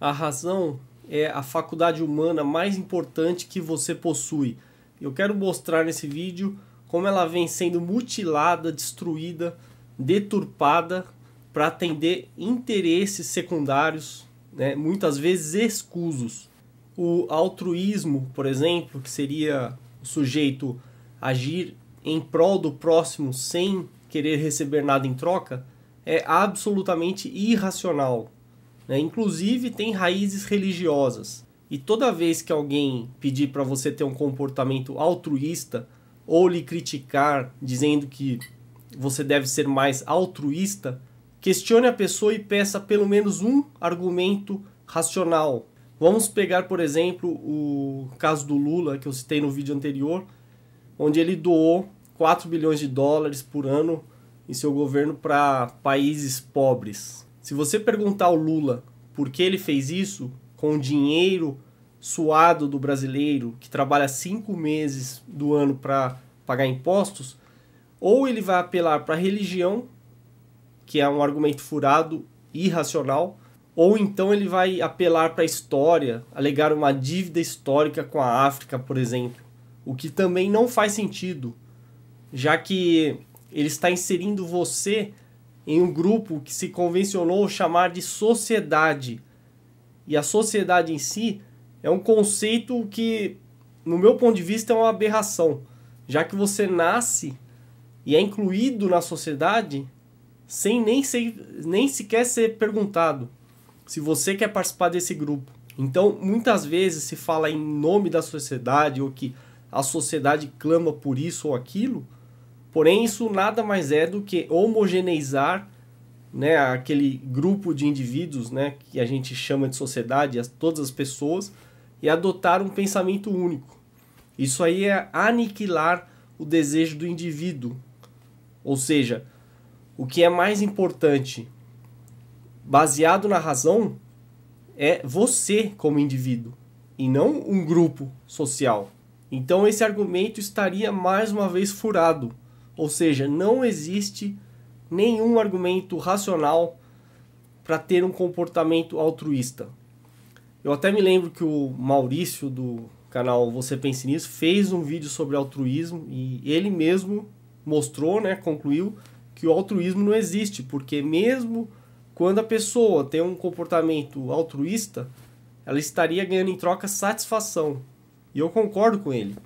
A razão é a faculdade humana mais importante que você possui. Eu quero mostrar nesse vídeo como ela vem sendo mutilada, destruída, deturpada para atender interesses secundários, né, muitas vezes escusos. O altruísmo, por exemplo, que seria o sujeito agir em prol do próximo sem querer receber nada em troca, é absolutamente irracional, né? Inclusive tem raízes religiosas. E toda vez que alguém pedir para você ter um comportamento altruísta ou lhe criticar dizendo que você deve ser mais altruísta, questione a pessoa e peça pelo menos um argumento racional. Vamos pegar, por exemplo, o caso do Lula que eu citei no vídeo anterior, onde ele doou 4 bilhões de dólares por ano em seu governo para países pobres. Se você perguntar ao Lula por que ele fez isso com o dinheiro suado do brasileiro que trabalha cinco meses do ano para pagar impostos, ou ele vai apelar para a religião, que é um argumento furado, irracional, ou então ele vai apelar para a história, alegar uma dívida histórica com a África, por exemplo, o que também não faz sentido, já que ele está inserindo você em um grupo que se convencionou chamar de sociedade. E a sociedade em si é um conceito que, no meu ponto de vista, é uma aberração, já que você nasce e é incluído na sociedade sem nem, ser, nem sequer ser perguntado se você quer participar desse grupo. Então, muitas vezes se fala em nome da sociedade ou que a sociedade clama por isso ou aquilo, Porém, isso nada mais é do que homogeneizar né, aquele grupo de indivíduos né, que a gente chama de sociedade, as, todas as pessoas, e adotar um pensamento único. Isso aí é aniquilar o desejo do indivíduo. Ou seja, o que é mais importante, baseado na razão, é você como indivíduo e não um grupo social. Então esse argumento estaria mais uma vez furado. Ou seja, não existe nenhum argumento racional para ter um comportamento altruísta. Eu até me lembro que o Maurício do canal Você Pense Nisso fez um vídeo sobre altruísmo e ele mesmo mostrou, né, concluiu que o altruísmo não existe, porque mesmo quando a pessoa tem um comportamento altruísta, ela estaria ganhando em troca satisfação. E eu concordo com ele.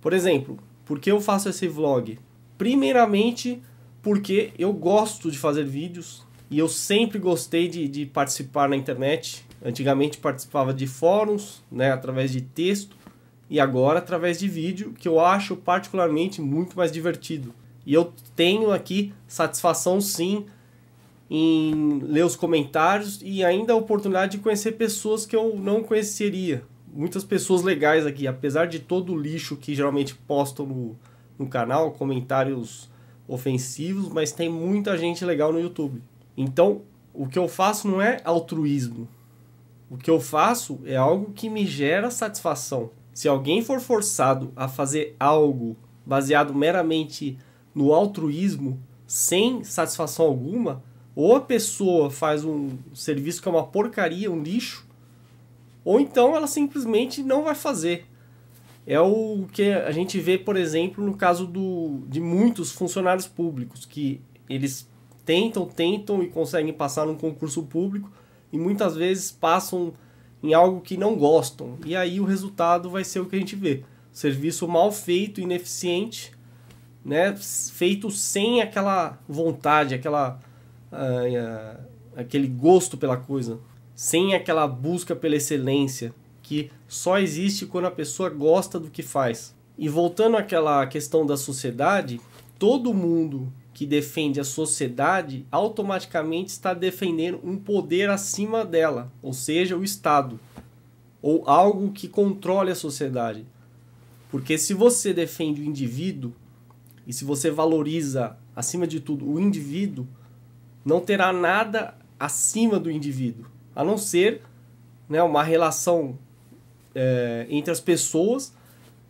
Por exemplo, por que eu faço esse vlog? Primeiramente, porque eu gosto de fazer vídeos e eu sempre gostei de, de participar na internet. Antigamente participava de fóruns, né, através de texto, e agora através de vídeo, que eu acho particularmente muito mais divertido. E eu tenho aqui satisfação sim em ler os comentários e ainda a oportunidade de conhecer pessoas que eu não conheceria. Muitas pessoas legais aqui, apesar de todo o lixo que geralmente postam no, no canal, comentários ofensivos, mas tem muita gente legal no YouTube. Então, o que eu faço não é altruísmo. O que eu faço é algo que me gera satisfação. Se alguém for forçado a fazer algo baseado meramente no altruísmo, sem satisfação alguma, ou a pessoa faz um serviço que é uma porcaria, um lixo, ou então ela simplesmente não vai fazer é o que a gente vê, por exemplo, no caso do, de muitos funcionários públicos, que eles tentam, tentam e conseguem passar num concurso público e muitas vezes passam em algo que não gostam. E aí o resultado vai ser o que a gente vê: serviço mal feito, ineficiente, né? feito sem aquela vontade, aquela, uh, uh, aquele gosto pela coisa, sem aquela busca pela excelência que só existe quando a pessoa gosta do que faz. E voltando àquela questão da sociedade, todo mundo que defende a sociedade automaticamente está defendendo um poder acima dela, ou seja, o Estado, ou algo que controle a sociedade. Porque se você defende o indivíduo e se você valoriza, acima de tudo, o indivíduo, não terá nada acima do indivíduo, a não ser né, uma relação é, entre as pessoas,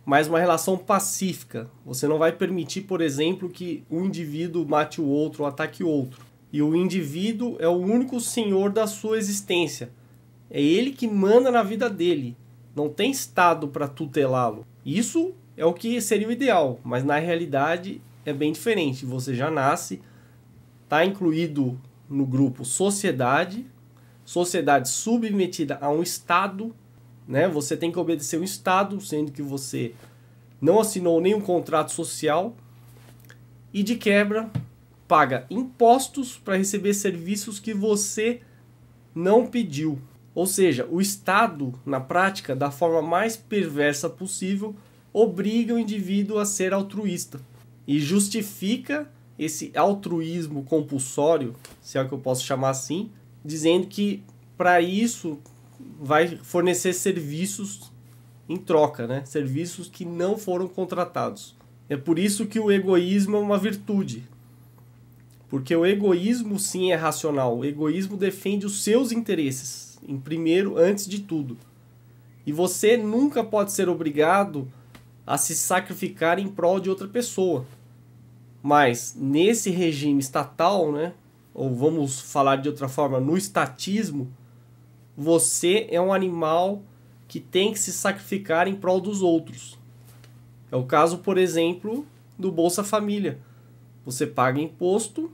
mas uma relação pacífica. Você não vai permitir, por exemplo, que um indivíduo mate o outro ou ataque o outro. E o indivíduo é o único senhor da sua existência. É ele que manda na vida dele. Não tem Estado para tutelá-lo. Isso é o que seria o ideal, mas na realidade é bem diferente. Você já nasce, está incluído no grupo sociedade, sociedade submetida a um Estado né? Você tem que obedecer o Estado, sendo que você não assinou nenhum contrato social e de quebra paga impostos para receber serviços que você não pediu. Ou seja, o Estado, na prática, da forma mais perversa possível, obriga o indivíduo a ser altruísta e justifica esse altruísmo compulsório, se é o que eu posso chamar assim, dizendo que para isso vai fornecer serviços em troca, né? Serviços que não foram contratados. É por isso que o egoísmo é uma virtude. Porque o egoísmo sim é racional. O egoísmo defende os seus interesses em primeiro, antes de tudo. E você nunca pode ser obrigado a se sacrificar em prol de outra pessoa. Mas nesse regime estatal, né, ou vamos falar de outra forma, no estatismo, você é um animal que tem que se sacrificar em prol dos outros. É o caso, por exemplo, do Bolsa Família. Você paga imposto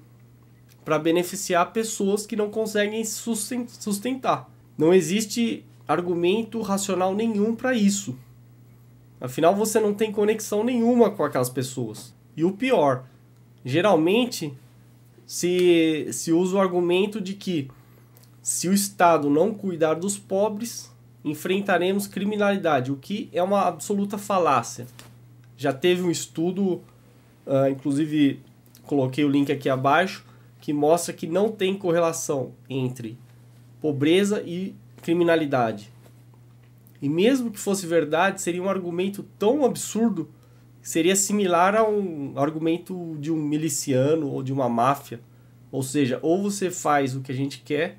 para beneficiar pessoas que não conseguem sustentar. Não existe argumento racional nenhum para isso. Afinal, você não tem conexão nenhuma com aquelas pessoas. E o pior, geralmente se, se usa o argumento de que se o Estado não cuidar dos pobres, enfrentaremos criminalidade, o que é uma absoluta falácia. Já teve um estudo, uh, inclusive coloquei o link aqui abaixo, que mostra que não tem correlação entre pobreza e criminalidade. E mesmo que fosse verdade, seria um argumento tão absurdo seria similar a um argumento de um miliciano ou de uma máfia. Ou seja, ou você faz o que a gente quer,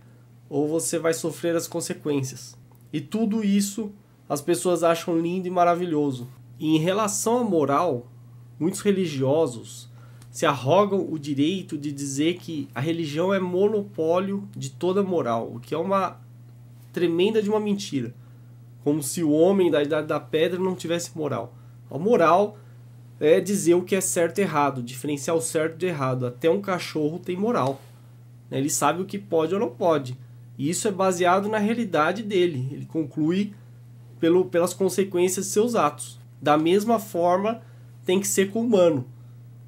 ou você vai sofrer as consequências. E tudo isso as pessoas acham lindo e maravilhoso. E em relação à moral, muitos religiosos se arrogam o direito de dizer que a religião é monopólio de toda moral, o que é uma tremenda de uma mentira. Como se o homem da idade da pedra não tivesse moral. A moral é dizer o que é certo e errado, diferenciar o certo de errado. Até um cachorro tem moral. Né? Ele sabe o que pode ou não pode. E isso é baseado na realidade dele. Ele conclui pelo, pelas consequências de seus atos. Da mesma forma, tem que ser com o humano.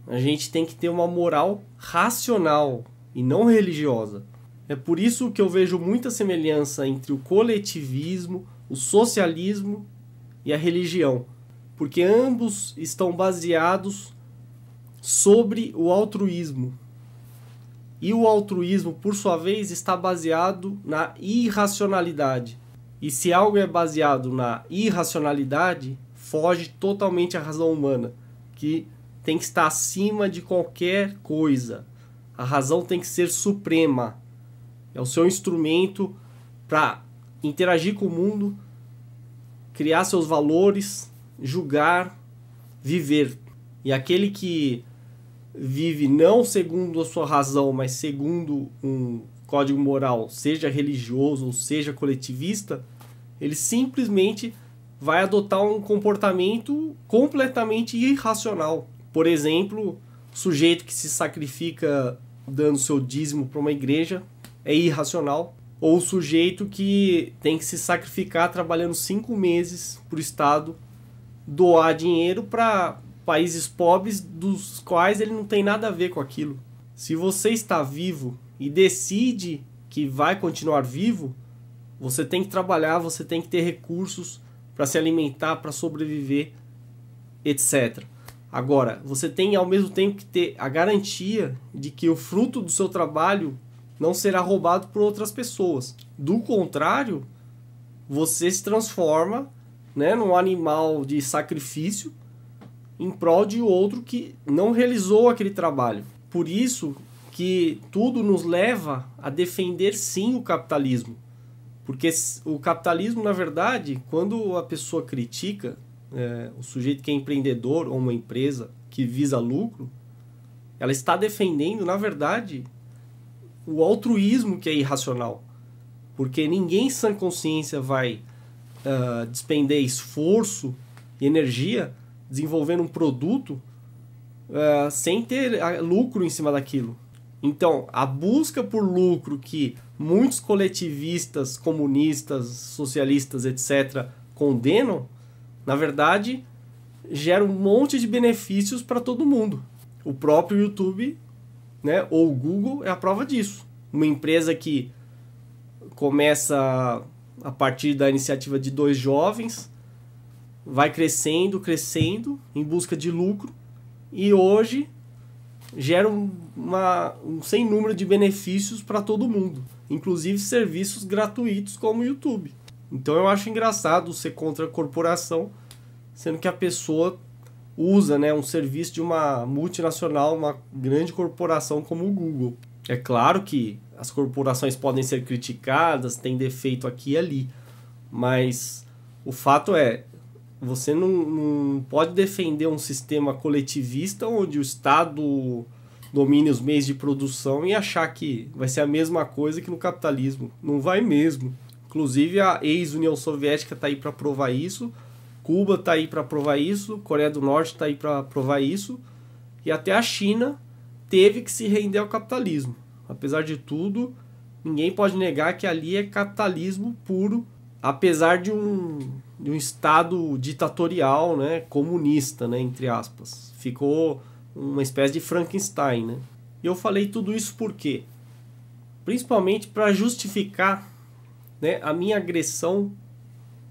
A gente tem que ter uma moral racional e não religiosa. É por isso que eu vejo muita semelhança entre o coletivismo, o socialismo e a religião, porque ambos estão baseados sobre o altruísmo, e o altruísmo, por sua vez, está baseado na irracionalidade. E se algo é baseado na irracionalidade, foge totalmente à razão humana, que tem que estar acima de qualquer coisa. A razão tem que ser suprema. É o seu instrumento para interagir com o mundo, criar seus valores, julgar, viver. E aquele que vive não segundo a sua razão, mas segundo um código moral, seja religioso ou seja coletivista, ele simplesmente vai adotar um comportamento completamente irracional. Por exemplo, o sujeito que se sacrifica dando seu dízimo para uma igreja é irracional. Ou o sujeito que tem que se sacrificar trabalhando cinco meses para o Estado, doar dinheiro para países pobres dos quais ele não tem nada a ver com aquilo. Se você está vivo e decide que vai continuar vivo, você tem que trabalhar, você tem que ter recursos para se alimentar, para sobreviver, etc. Agora, você tem ao mesmo tempo que ter a garantia de que o fruto do seu trabalho não será roubado por outras pessoas. Do contrário, você se transforma né, num animal de sacrifício em prol de outro que não realizou aquele trabalho. Por isso que tudo nos leva a defender sim o capitalismo. Porque o capitalismo, na verdade, quando a pessoa critica é, o sujeito que é empreendedor ou uma empresa que visa lucro, ela está defendendo, na verdade, o altruísmo que é irracional. Porque ninguém sã consciência vai uh, despender esforço e energia desenvolvendo um produto uh, sem ter lucro em cima daquilo. Então, a busca por lucro que muitos coletivistas, comunistas, socialistas, etc., condenam, na verdade, gera um monte de benefícios para todo mundo. O próprio YouTube né, ou o Google é a prova disso. Uma empresa que começa a partir da iniciativa de dois jovens vai crescendo, crescendo em busca de lucro e hoje gera uma, um sem número de benefícios para todo mundo, inclusive serviços gratuitos como o YouTube. Então eu acho engraçado ser contra a corporação, sendo que a pessoa usa né, um serviço de uma multinacional, uma grande corporação como o Google. É claro que as corporações podem ser criticadas, tem defeito aqui e ali, mas o fato é, você não, não pode defender um sistema coletivista onde o Estado domine os meios de produção e achar que vai ser a mesma coisa que no capitalismo. Não vai mesmo. Inclusive a ex-União Soviética está aí para provar isso, Cuba está aí para provar isso, Coreia do Norte está aí para provar isso, e até a China teve que se render ao capitalismo. Apesar de tudo, ninguém pode negar que ali é capitalismo puro apesar de um, de um estado ditatorial, né, comunista, né, entre aspas. Ficou uma espécie de Frankenstein, né? E eu falei tudo isso por quê? Principalmente para justificar, né, a minha agressão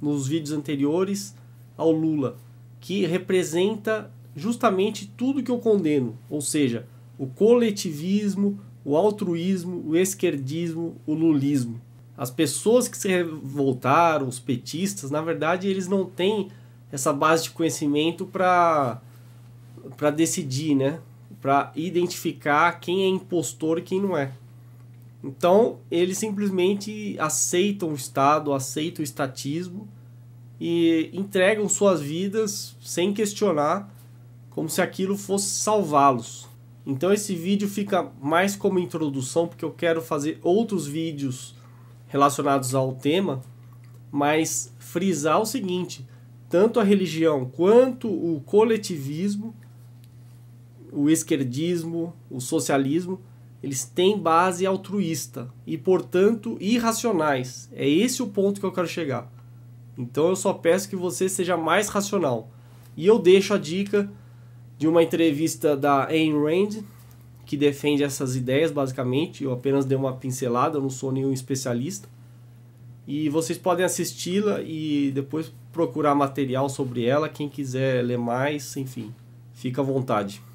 nos vídeos anteriores ao Lula, que representa justamente tudo que eu condeno, ou seja, o coletivismo, o altruísmo, o esquerdismo, o lulismo. As pessoas que se revoltaram, os petistas, na verdade, eles não têm essa base de conhecimento para para decidir, né? Para identificar quem é impostor e quem não é. Então, eles simplesmente aceitam o Estado, aceitam o estatismo e entregam suas vidas sem questionar, como se aquilo fosse salvá-los. Então, esse vídeo fica mais como introdução, porque eu quero fazer outros vídeos relacionados ao tema, mas frisar o seguinte: tanto a religião quanto o coletivismo, o esquerdismo, o socialismo, eles têm base altruísta e, portanto, irracionais. É esse o ponto que eu quero chegar. Então eu só peço que você seja mais racional. E eu deixo a dica de uma entrevista da Ayn Rand, que defende essas ideias, basicamente. Eu apenas dei uma pincelada, eu não sou nenhum especialista. E vocês podem assisti-la e depois procurar material sobre ela, quem quiser ler mais, enfim, fica à vontade.